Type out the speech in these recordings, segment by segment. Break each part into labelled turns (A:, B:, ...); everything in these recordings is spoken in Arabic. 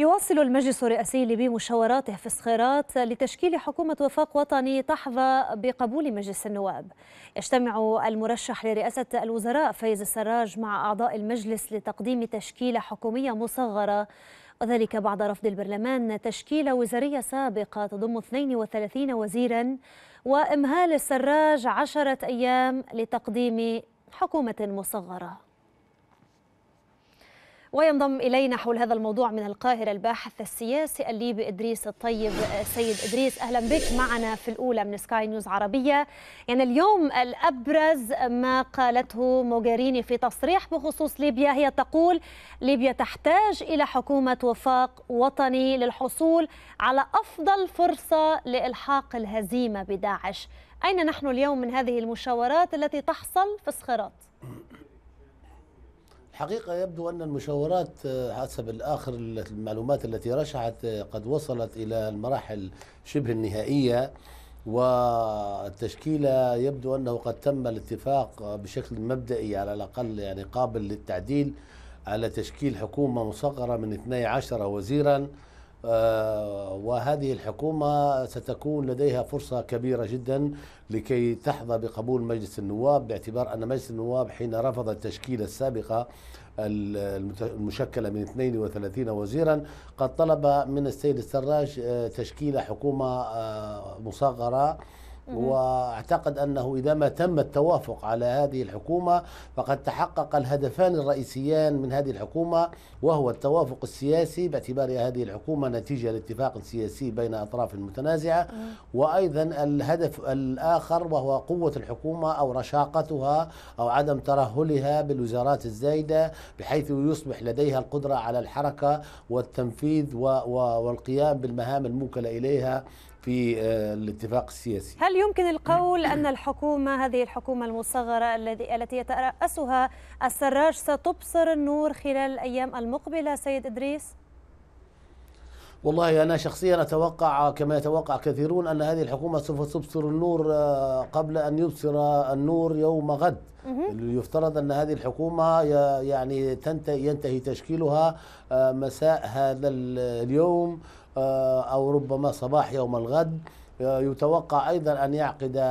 A: يواصل المجلس الرئاسي الليبي مشاوراته في الصخيرات لتشكيل حكومة وفاق وطني تحظى بقبول مجلس النواب يجتمع المرشح لرئاسة الوزراء فايز السراج مع أعضاء المجلس لتقديم تشكيلة حكومية مصغرة وذلك بعد رفض البرلمان تشكيلة وزارية سابقة تضم 32 وزيرا وإمهال السراج عشرة أيام لتقديم حكومة مصغرة وينضم إلينا حول هذا الموضوع من القاهرة الباحث السياسي الليبي إدريس الطيب سيد إدريس أهلا بك معنا في الأولى من سكاي نيوز عربية يعني اليوم الأبرز ما قالته موغاريني في تصريح بخصوص ليبيا هي تقول ليبيا تحتاج إلى حكومة وفاق وطني للحصول على أفضل فرصة لإلحاق الهزيمة بداعش أين نحن اليوم من هذه المشاورات التي تحصل في صخرات؟
B: الحقيقة يبدو أن المشاورات آه، حسب الآخر المعلومات التي رشحت آه، قد وصلت إلى المراحل شبه النهائية والتشكيلة يبدو أنه قد تم الاتفاق بشكل مبدئي على الأقل يعني قابل للتعديل على تشكيل حكومة مصغرة من 12 وزيراً آه، وهذه الحكومة ستكون لديها فرصة كبيرة جدا لكي تحظى بقبول مجلس النواب باعتبار أن مجلس النواب حين رفض التشكيلة السابقة المشكلة من 32 وزيرا قد طلب من السيد السراج آه، تشكيل حكومة آه، مصغرة واعتقد انه اذا ما تم التوافق على هذه الحكومه فقد تحقق الهدفان الرئيسيان من هذه الحكومه وهو التوافق السياسي باعتبار هذه الحكومه نتيجه لاتفاق سياسي بين اطراف متنازعه وايضا الهدف الاخر وهو قوه الحكومه او رشاقتها او عدم ترهلها بالوزارات الزايده بحيث يصبح لديها القدره على الحركه والتنفيذ والقيام بالمهام الموكله اليها في آه، الاتفاق السياسي
A: هل يمكن القول أن الحكومة هذه الحكومة المصغرة الذي التي يترأسها السراج ستبصر النور خلال الأيام المقبلة سيد إدريس؟
B: والله أنا شخصيا أتوقع كما يتوقع كثيرون أن هذه الحكومة سوف تبصر النور آه، قبل أن يبصر النور يوم غد يفترض أن هذه الحكومة يعني ينتهي تشكيلها آه، مساء هذا اليوم آه، أو ربما صباح يوم الغد آه، يتوقع أيضا أن يعقد آه،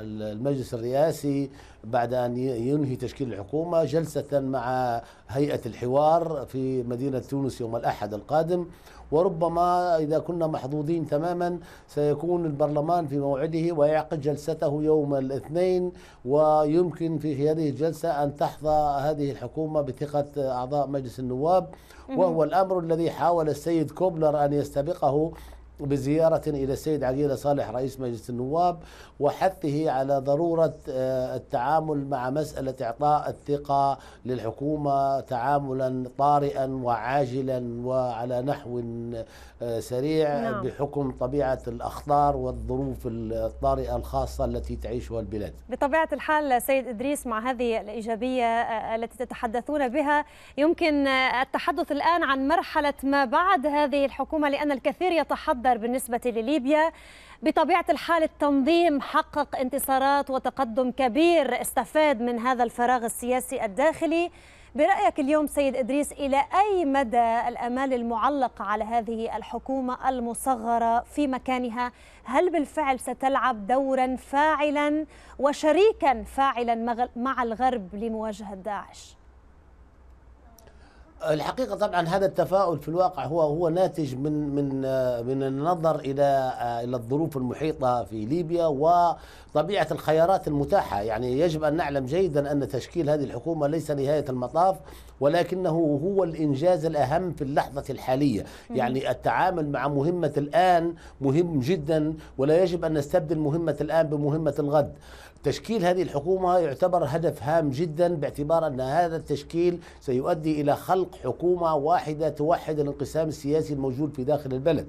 B: المجلس الرئاسي بعد أن ينهي تشكيل الحكومة جلسة مع هيئة الحوار في مدينة تونس يوم الأحد القادم وربما إذا كنا محظوظين تماما سيكون البرلمان في موعده ويعقد جلسته يوم الاثنين ويمكن في هذه الجلسة أن تحظى هذه الحكومة بثقة أعضاء مجلس النواب وهو الأمر الذي حاول السيد كوبلر أن يستبقه بزيارة إلى السيد عقيلة صالح رئيس مجلس النواب وحثه على ضرورة آه، التعامل مع مسألة إعطاء الثقة للحكومة تعاملا طارئا وعاجلا وعلى نحو آه، سريع نعم. بحكم طبيعة الأخطار والظروف الطارئة الخاصة التي تعيشها البلاد
A: بطبيعة الحال سيد إدريس مع هذه الإيجابية آه، التي تتحدثون بها يمكن التحدث الآن عن مرحلة ما بعد هذه الحكومة لأن الكثير يتحدث المقدر بالنسبة لليبيا بطبيعة الحال التنظيم حقق انتصارات وتقدم كبير استفاد من هذا الفراغ السياسي الداخلي برأيك اليوم سيد إدريس إلى أي مدى الأمال المعلقة على هذه الحكومة المصغرة في مكانها هل بالفعل ستلعب دورا فاعلا وشريكا فاعلا مع الغرب لمواجهة داعش؟
B: الحقيقة طبعا هذا التفاؤل في الواقع هو هو ناتج من من من النظر إلى إلى الظروف المحيطة في ليبيا وطبيعة الخيارات المتاحة يعني يجب أن نعلم جيدا أن تشكيل هذه الحكومة ليس نهاية المطاف ولكنه هو الإنجاز الأهم في اللحظة الحالية يعني التعامل مع مهمة الآن مهم جدا ولا يجب أن نستبدل مهمة الآن بمهمة الغد تشكيل هذه الحكومة يعتبر هدف هام جدا باعتبار أن هذا التشكيل سيؤدي إلى خلق حكومة واحدة توحد الانقسام السياسي الموجود في داخل البلد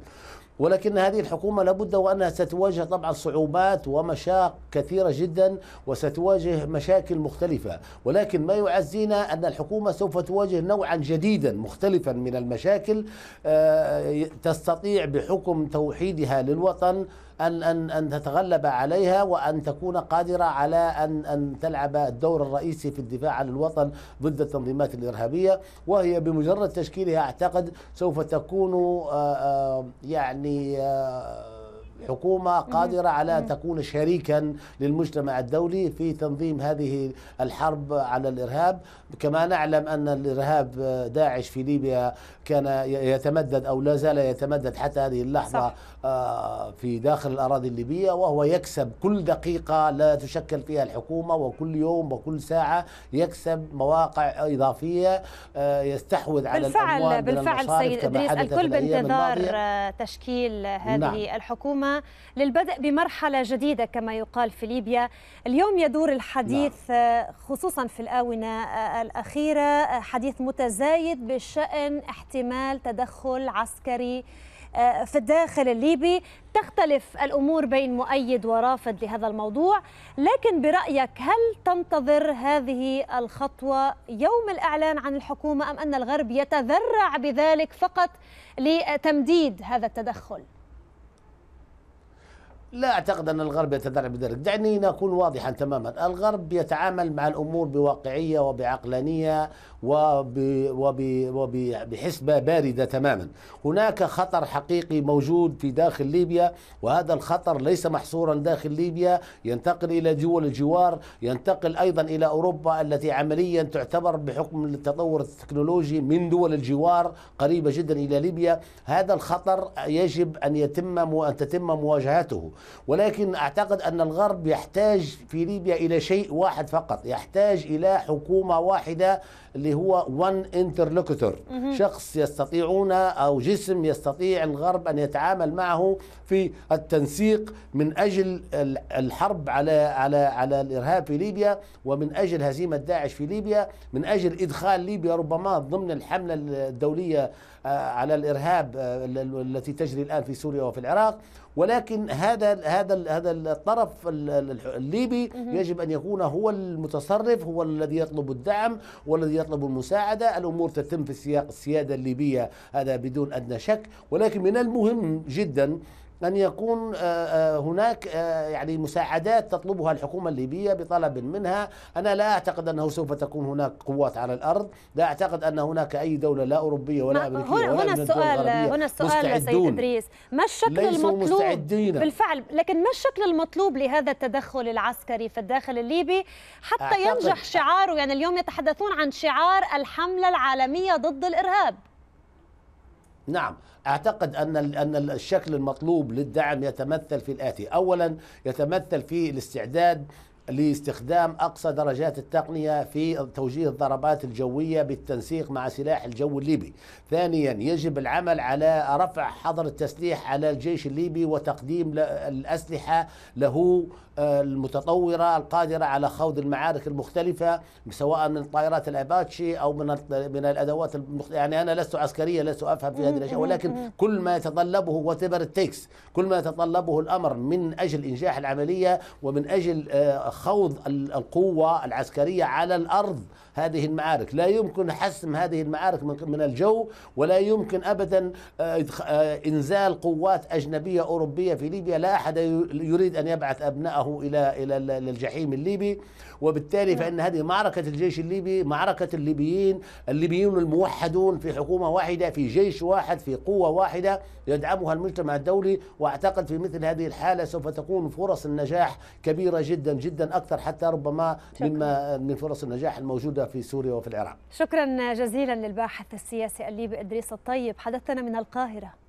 B: ولكن هذه الحكومة لابد وأنها ستواجه طبعا صعوبات ومشاق كثيرة جدا وستواجه مشاكل مختلفة ولكن ما يعزينا أن الحكومة سوف تواجه نوعا جديدا مختلفا من المشاكل آه، تستطيع بحكم توحيدها للوطن أن أن أن تتغلب عليها وأن تكون قادرة على أن أن تلعب الدور الرئيسي في الدفاع عن الوطن ضد التنظيمات الإرهابية وهي بمجرد تشكيلها أعتقد سوف تكون آه، آه، يعني the uh, حكومة قادرة على أن تكون شريكا للمجتمع الدولي في تنظيم هذه الحرب على الإرهاب كما نعلم أن الإرهاب داعش في ليبيا كان يتمدد أو لا زال يتمدد حتى هذه اللحظة صح. آه، في داخل الأراضي الليبية وهو يكسب كل دقيقة لا تشكل فيها الحكومة وكل يوم وكل ساعة يكسب مواقع إضافية آه، يستحوذ على بالفعل الأموال بالفعل سيد إدريس الكل بانتظار
A: تشكيل هذه نعم. الحكومة للبدء بمرحلة جديدة كما يقال في ليبيا اليوم يدور الحديث نعم. خصوصا في الآونة الأخيرة حديث متزايد بشأن احتمال تدخل عسكري آه، في الداخل الليبي تختلف الأمور بين مؤيد ورافض لهذا الموضوع لكن برأيك هل تنتظر هذه الخطوة يوم الإعلان عن الحكومة أم أن الغرب يتذرع بذلك فقط لتمديد هذا التدخل؟
B: لا اعتقد ان الغرب يتدرب بذلك، دعني نكون واضحا تماما، الغرب يتعامل مع الامور بواقعيه وبعقلانيه وب... وب... وب... بحسبه بارده تماما، هناك خطر حقيقي موجود في داخل ليبيا وهذا الخطر ليس محصورا داخل ليبيا، ينتقل الى دول الجوار، ينتقل ايضا الى اوروبا التي عمليا تعتبر بحكم التطور التكنولوجي من دول الجوار قريبه جدا الى ليبيا، هذا الخطر يجب ان يتم ان تتم مواجهته. ولكن أعتقد أن الغرب يحتاج في ليبيا إلى شيء واحد فقط يحتاج إلى حكومة واحدة اللي هو وان انترلوكتور شخص يستطيعون أو جسم يستطيع الغرب أن يتعامل معه في التنسيق من أجل الحرب على على على الإرهاب في ليبيا ومن أجل هزيمة داعش في ليبيا من أجل إدخال ليبيا ربما ضمن الحملة الدولية آه، على الإرهاب آه، التي تجري الآن في سوريا وفي العراق ولكن هذا هذا هذا الطرف الليبي يجب ان يكون هو المتصرف هو الذي يطلب الدعم والذي يطلب المساعده الامور تتم في سياق السياده الليبيه هذا بدون ادنى شك ولكن من المهم جدا أن يكون آه، آه، هناك آه، يعني مساعدات تطلبها الحكومة الليبية بطلب منها أنا لا أعتقد أنه سوف تكون هناك قوات على الأرض لا أعتقد أن هناك أي دولة لا أوروبية ولا أمريكية ولا هنا من السؤال هنا السؤال سيد إدريس
A: ما الشكل المطلوب مستعدين. بالفعل لكن ما الشكل المطلوب لهذا التدخل العسكري في الداخل الليبي حتى ينجح شعاره يعني اليوم يتحدثون عن شعار الحملة العالمية ضد الإرهاب
B: نعم اعتقد ان ان الشكل المطلوب للدعم يتمثل في الاتي اولا يتمثل في الاستعداد لاستخدام أقصى درجات التقنية في توجيه الضربات الجوية بالتنسيق مع سلاح الجو الليبي ثانيا يجب العمل على رفع حظر التسليح على الجيش الليبي وتقديم الأسلحة له آه، المتطورة القادرة على خوض المعارك المختلفة سواء من طائرات الأباتشي أو من من الأدوات المخت... يعني أنا لست عسكريا لست أفهم في هذه الأشياء ولكن كل ما يتطلبه وتبر التكس كل ما يتطلبه الأمر من أجل إنجاح العملية ومن أجل آه، خوض القوة العسكرية على الأرض هذه المعارك لا يمكن حسم هذه المعارك من الجو ولا يمكن أبدا آه، آه، إنزال قوات أجنبية أوروبية في ليبيا لا أحد يريد أن يبعث أبنائه إلى إلى الجحيم الليبي وبالتالي نعم. فإن هذه معركة الجيش الليبي معركة الليبيين الليبيون الموحدون في حكومة واحدة في جيش واحد في قوة واحدة يدعمها المجتمع الدولي وأعتقد في مثل هذه الحالة سوف تكون فرص النجاح كبيرة جدا جدا اكثر حتى ربما شكرا. مما من فرص النجاح الموجوده في سوريا وفي العراق
A: شكرا جزيلا للباحث السياسي الليبي ادريس الطيب حدثنا من القاهره